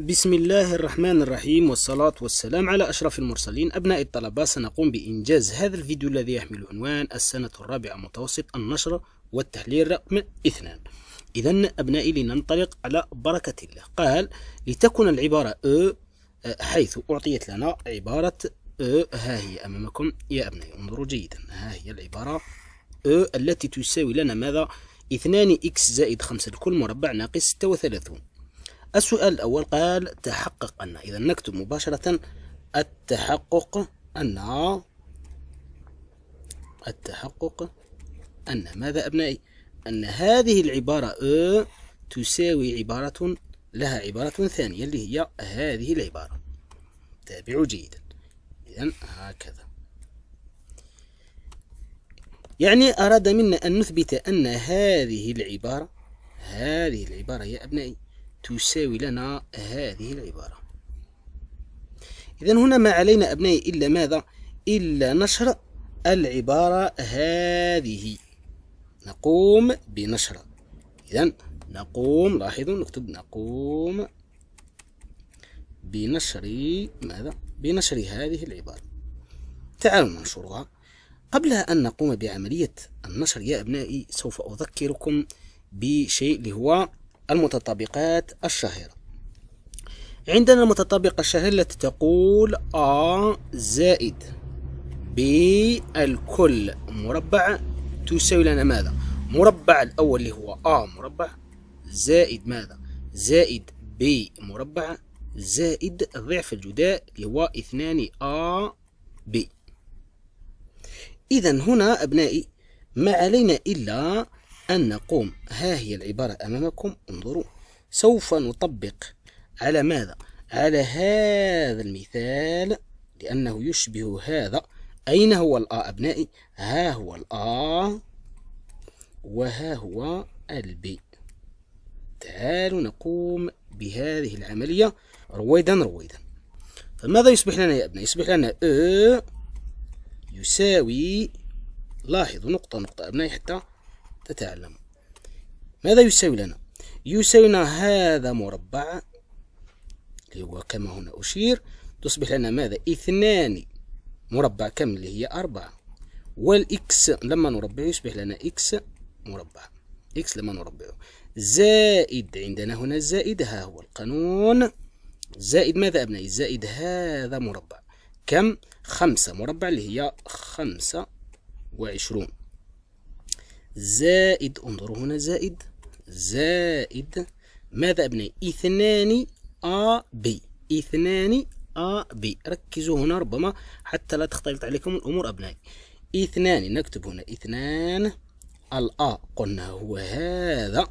بسم الله الرحمن الرحيم والصلاة والسلام على أشرف المرسلين أبناء الطلبة سنقوم بإنجاز هذا الفيديو الذي يحمل عنوان السنة الرابعة متوسط النشر والتحليل رقم اثنان إذا أبنائي لننطلق على بركة الله قال لتكن العبارة أ حيث أعطيت لنا عبارة أ ها هي أمامكم يا أبنائي انظروا جيدا ها هي العبارة أ التي تساوي لنا ماذا؟ 2 إكس زائد 5 الكل مربع ناقص 36 السؤال الأول قال تحقق أن إذا نكتب مباشرة التحقق أن التحقق أن ماذا أبنائي أن هذه العبارة أ تساوي عبارة لها عبارة ثانية اللي هي هذه العبارة تابعوا جيدا إذا هكذا يعني أراد منا أن نثبت أن هذه العبارة هذه العبارة يا أبنائي تساوي لنا هذه العبارة إذا هنا ما علينا أبنائي إلا ماذا إلا نشر العبارة هذه نقوم بنشر إذا نقوم لاحظوا نكتب نقوم بنشر ماذا بنشر هذه العبارة تعالوا ننشرها قبل أن نقوم بعملية النشر يا أبنائي سوف أذكركم بشيء اللي هو المتطابقات الشهيرة عندنا المتطابقة الشهيرة التي تقول A زائد B الكل مربع تساوي لنا ماذا؟ مربع الأول اللي هو A مربع زائد ماذا؟ زائد B مربع زائد ضعف الجداء اللي هو 2 A B إذا هنا أبنائي ما علينا إلا أن نقوم ها هي العبارة أمامكم انظروا سوف نطبق على ماذا؟ على هذا المثال لأنه يشبه هذا أين هو الآ أبنائي؟ ها هو الآ وها هو البي تعالوا نقوم بهذه العملية رويدا رويدا فماذا يصبح لنا يا أبناء؟ يصبح لنا أ يساوي لاحظوا نقطة نقطة أبنائي حتى تتعلم ماذا يساوي لنا يساوي لنا هذا مربع اللي هو كما هنا أشير تصبح لنا ماذا اثنان مربع كم اللي هي أربعة والإكس لما نربعه يصبح لنا إكس مربع إكس لما نربعه زائد عندنا هنا زائد ها هو القانون زائد ماذا أبنائي زائد هذا مربع كم خمسة مربع اللي هي خمسة وعشرون زائد انظروا هنا زائد زائد ماذا أبنائي اثنان أ بي اثنان أ بي ركزوا هنا ربما حتى لا تختلط عليكم الأمور أبنائي اثنان نكتب هنا اثنان الأ قلنا هو هذا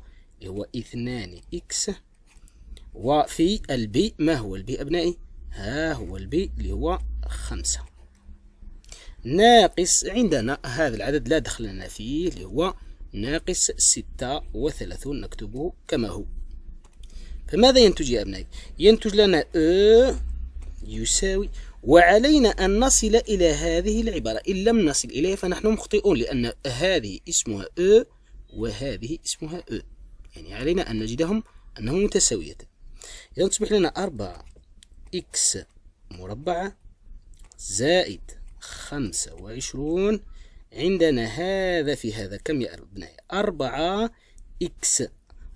هو اثنان إكس وفي البي ما هو البي أبنائي ها هو البي اللي هو خمسة ناقص عندنا هذا العدد لا دخل لنا فيه اللي هو ناقص ستة وثلاثون نكتبه كما هو فماذا ينتج يا أبنائي؟ ينتج لنا أ يساوي وعلينا أن نصل إلى هذه العبارة إن لم نصل إليها فنحن مخطئون لأن هذه اسمها أ وهذه اسمها أ يعني علينا أن نجدهم أنهم متساوية إذا تصبح لنا أربعة إكس مربعة زائد خمسة وعشرون عندنا هذا في هذا كم يا أبنائي أربعة إكس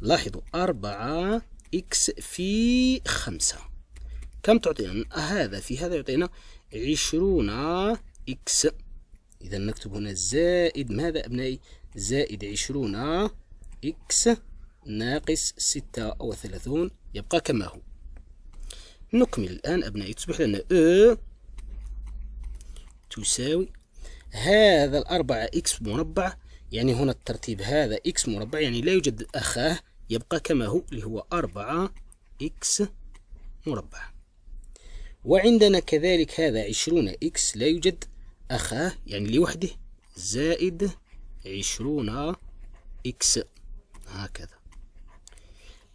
لاحظوا أربعة إكس في خمسة كم تعطينا هذا في هذا يعطينا عشرون إكس إذا نكتب هنا زائد ماذا أبنائي زائد عشرون إكس ناقص ستة وثلاثون يبقى كما هو نكمل الآن أبنائي تصبح لنا أ تساوي هذا الأربعة إكس مربع يعني هنا الترتيب هذا إكس مربع يعني لا يوجد أخاه يبقى كما هو اللي هو أربعة إكس مربع وعندنا كذلك هذا عشرون إكس لا يوجد أخاه يعني لوحده زائد عشرون إكس هكذا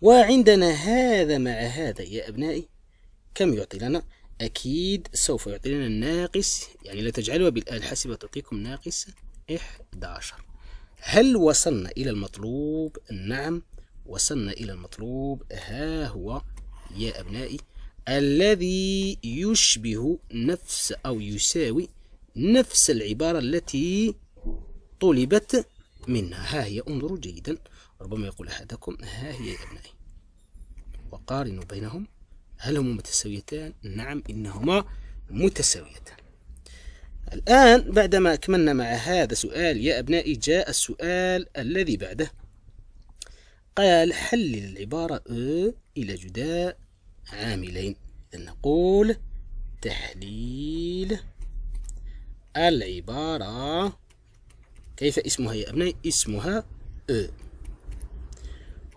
وعندنا هذا مع هذا يا أبنائي كم يعطي لنا أكيد سوف يعطينا الناقص يعني لا تجعلها بالآلة الحاسبة تعطيكم ناقص 11 هل وصلنا إلى المطلوب؟ نعم وصلنا إلى المطلوب ها هو يا أبنائي الذي يشبه نفس أو يساوي نفس العبارة التي طلبت منا ها هي انظروا جيدا ربما يقول أحدكم ها هي يا أبنائي وقارنوا بينهم هل هما متساويتان؟ نعم إنهما متساويتان الآن بعدما أكملنا مع هذا سؤال يا أبنائي جاء السؤال الذي بعده قال حلل العبارة أ إلى جداء عاملين إذن نقول تحليل العبارة كيف اسمها يا أبنائي؟ اسمها أ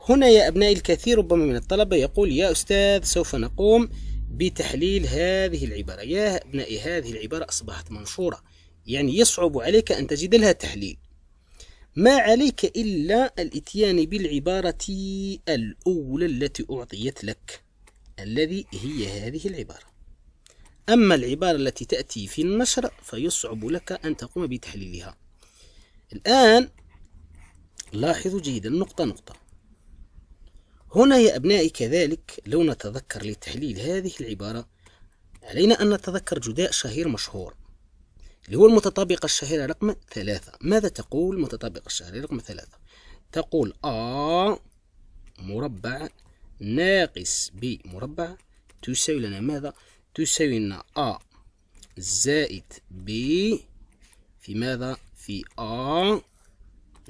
هنا يا أبنائي الكثير ربما من الطلبة يقول يا أستاذ سوف نقوم بتحليل هذه العبارة يا أبنائي هذه العبارة أصبحت منشورة يعني يصعب عليك أن تجد لها تحليل ما عليك إلا الإتيان بالعبارة الأولى التي أعطيت لك الذي هي هذه العبارة أما العبارة التي تأتي في النشر فيصعب لك أن تقوم بتحليلها الآن لاحظوا جيدا نقطة نقطة هنا يا أبنائي كذلك لو نتذكر لتحليل هذه العبارة علينا أن نتذكر جداء شهير مشهور اللي هو المتطابقة الشهيرة رقم ثلاثة ماذا تقول المتطابقة الشهيرة رقم ثلاثة تقول أ مربع ناقص ب مربع تساوي لنا ماذا تساوي لنا أ زائد ب في ماذا في أ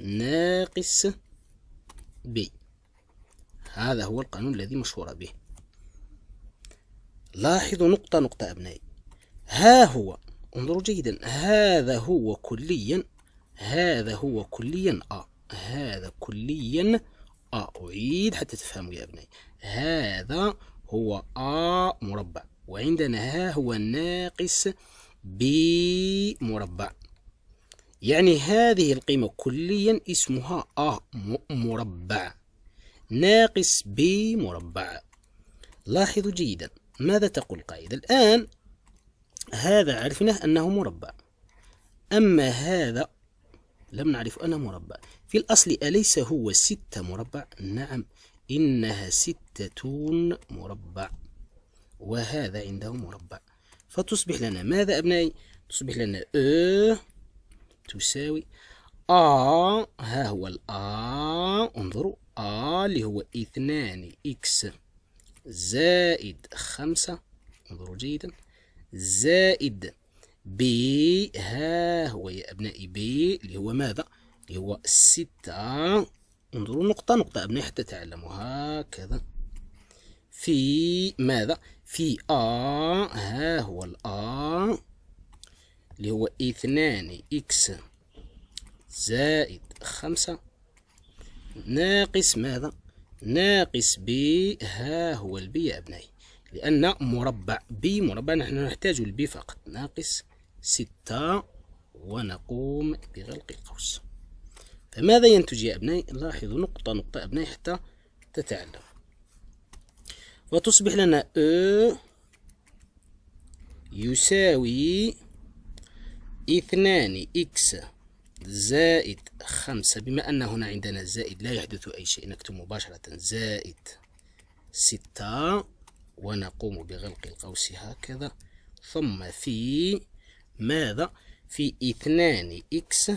ناقص ب هذا هو القانون الذي مشهور به لاحظوا نقطة نقطة أبنائي ها هو انظروا جيدا هذا هو كليا هذا هو كليا أ هذا كليا أ أعيد حتى تفهموا يا أبنائي هذا هو أ مربع وعندنا ها هو ناقص ب مربع يعني هذه القيمة كليا اسمها أ مربع ناقص ب مربع لاحظوا جيدا ماذا تقول القاعدة الآن هذا عرفناه أنه مربع أما هذا لم نعرف أنه مربع في الأصل أليس هو ستة مربع نعم إنها ستة مربع وهذا عنده مربع فتصبح لنا ماذا أبنائي تصبح لنا أ تساوي آ ها هو الآ انظروا آ آه، اللي هو اثنان إكس زائد خمسة انظروا جيدا زائد بي ها هو يا أبنائي بي اللي هو ماذا؟ اللي هو ستة انظروا نقطة نقطة أبنائي حتى تعلموا هكذا في ماذا؟ في آ ها هو الآ اللي هو اثنان إكس زائد خمسة ناقص ماذا ناقص ب ها هو البي يا أبنائي لأن مربع بي مربع نحن نحتاج البي فقط ناقص ستة ونقوم بغلق القوس فماذا ينتج يا أبنائي لاحظوا نقطة نقطة أبنائي حتى تتعلم وتصبح لنا أ يساوي اثنان إكس زائد خمسة بما أن هنا عندنا زائد لا يحدث أي شيء نكتب مباشرة زائد ستة ونقوم بغلق القوس هكذا ثم في ماذا في اثنان إكس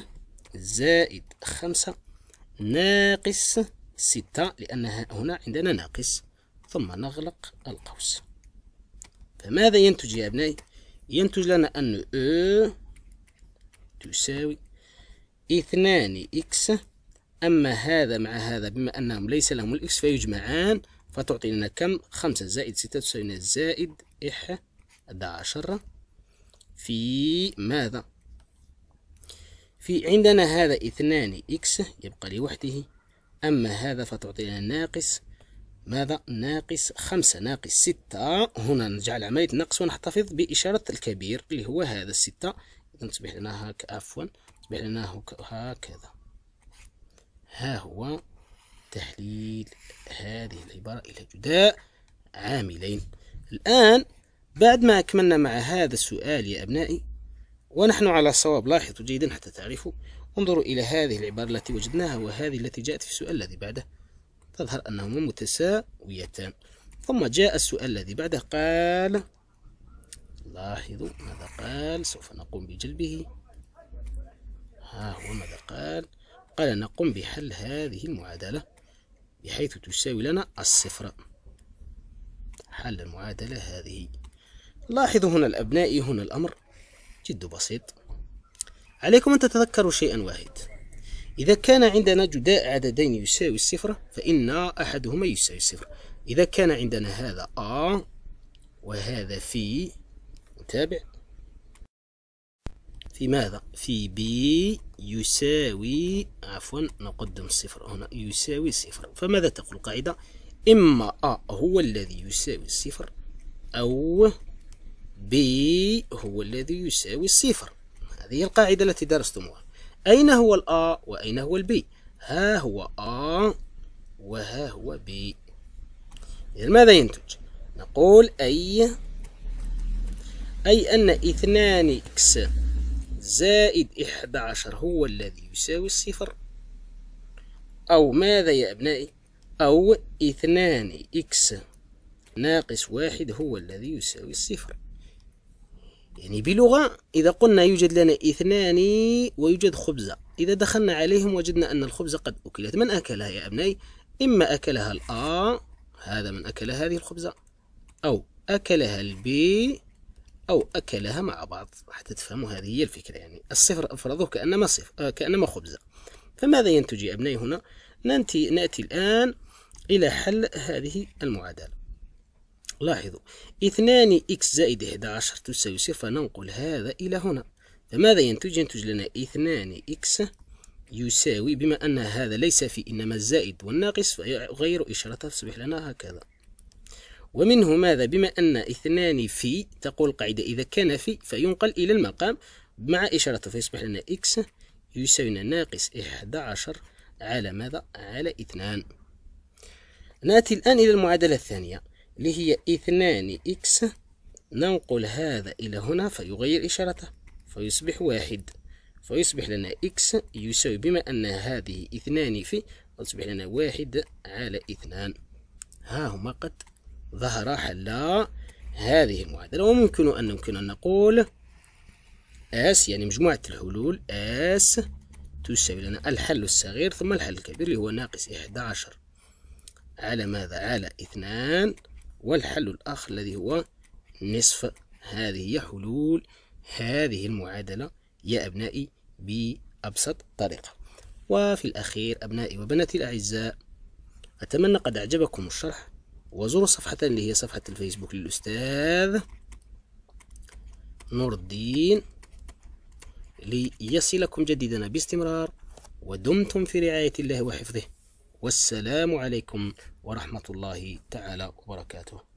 زائد خمسة ناقص ستة لأن هنا عندنا ناقص ثم نغلق القوس فماذا ينتج يا أبنائي؟ ينتج لنا أن أ تساوي اثنان إكس أما هذا مع هذا بما أنهم ليس لهم الإكس فيجمعان فتعطي لنا كم خمسة زائد ستة تساوي زائد إحدى عشر في ماذا في عندنا هذا اثنان إكس يبقى لوحده أما هذا فتعطي لنا ناقص ماذا ناقص خمسة ناقص ستة هنا نجعل عملية نقص ونحتفظ بإشارة الكبير اللي هو هذا الستة إذا تصبح لنا هكا عفوا بأنه هكذا ها هو تحليل هذه العبارة إلى جداء عاملين الآن بعد ما أكملنا مع هذا السؤال يا أبنائي ونحن على صواب لاحظوا جيدا حتى تعرفوا انظروا إلى هذه العبارة التي وجدناها وهذه التي جاءت في السؤال الذي بعده تظهر أنهما متساويتان ثم جاء السؤال الذي بعده قال لاحظوا ماذا قال سوف نقوم بجلبه هو آه، وماذا قال قال نقوم بحل هذه المعادلة بحيث تساوي لنا الصفر حل المعادلة هذه لاحظوا هنا الأبنائي هنا الأمر جد بسيط عليكم أن تتذكروا شيئا واحد إذا كان عندنا جداء عددين يساوي الصفر فإن أحدهما يساوي الصفر إذا كان عندنا هذا آ وهذا في متابع في ماذا في بي يساوي عفوا نقدم الصفر هنا يساوي الصفر فماذا تقول القاعدة إما أ هو الذي يساوي الصفر أو ب هو الذي يساوي الصفر هذه القاعدة التي درستموها أين هو الأ وأين هو البي ها هو أ وها هو بي إذا ماذا ينتج نقول أي أي أن اثنان إكس زائد 11 هو الذي يساوي الصفر أو ماذا يا أبنائي أو 2 إكس ناقص واحد هو الذي يساوي الصفر يعني بلغة إذا قلنا يوجد لنا اثنان ويوجد خبزة إذا دخلنا عليهم وجدنا أن الخبزة قد أكلت من أكلها يا أبنائي إما أكلها الآ هذا من أكل هذه الخبزة أو أكلها البي أو أكلها مع بعض حتى تفهموا هذه هي الفكرة يعني الصفر أفرضه كأنما صفر آه، كأنما خبزة فماذا ينتج يا أبنائي هنا نأتي, نأتي الآن إلى حل هذه المعادلة لاحظوا اثنان إكس زائد 11 تساوي صفر ننقل هذا إلى هنا فماذا ينتج ينتج لنا اثنان إكس يساوي بما أن هذا ليس في إنما الزائد والناقص فيغير إشارته تصبح لنا هكذا ومنه ماذا بما أن اثنان في تقول القاعدة إذا كان في فينقل إلى المقام مع إشارته فيصبح لنا إكس يساوي ناقص 11 على ماذا؟ على اثنان نأتي الآن إلى المعادلة الثانية اللي هي اثنان إكس ننقل هذا إلى هنا فيغير إشارته فيصبح واحد فيصبح لنا إكس يساوي بما أن هذه اثنان في تصبح لنا واحد على اثنان ها هما قد ظهر حل هذه المعادلة وممكن أن يمكن أن نقول اس يعني مجموعة الحلول اس تساوي لنا الحل الصغير ثم الحل الكبير اللي هو ناقص 11 على ماذا على اثنان والحل الآخر الذي هو نصف هذه هي حلول هذه المعادلة يا أبنائي بأبسط طريقة وفي الأخير أبنائي وبناتي الأعزاء أتمنى قد أعجبكم الشرح وزوروا صفحة اللي هي صفحة الفيسبوك للأستاذ نور الدين ليصلكم جديدنا باستمرار ودمتم في رعاية الله وحفظه والسلام عليكم ورحمة الله تعالى وبركاته